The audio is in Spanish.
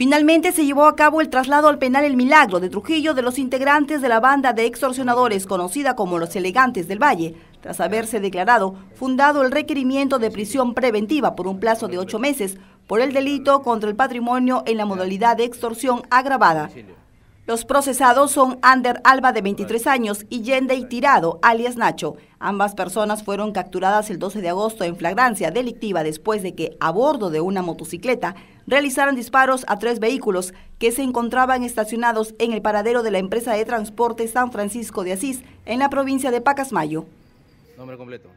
Finalmente se llevó a cabo el traslado al penal El Milagro de Trujillo de los integrantes de la banda de extorsionadores conocida como Los Elegantes del Valle, tras haberse declarado fundado el requerimiento de prisión preventiva por un plazo de ocho meses por el delito contra el patrimonio en la modalidad de extorsión agravada. Los procesados son Ander Alba, de 23 años, y Yende y Tirado, alias Nacho. Ambas personas fueron capturadas el 12 de agosto en flagrancia delictiva después de que, a bordo de una motocicleta, realizaran disparos a tres vehículos que se encontraban estacionados en el paradero de la empresa de transporte San Francisco de Asís, en la provincia de Pacasmayo. Nombre completo.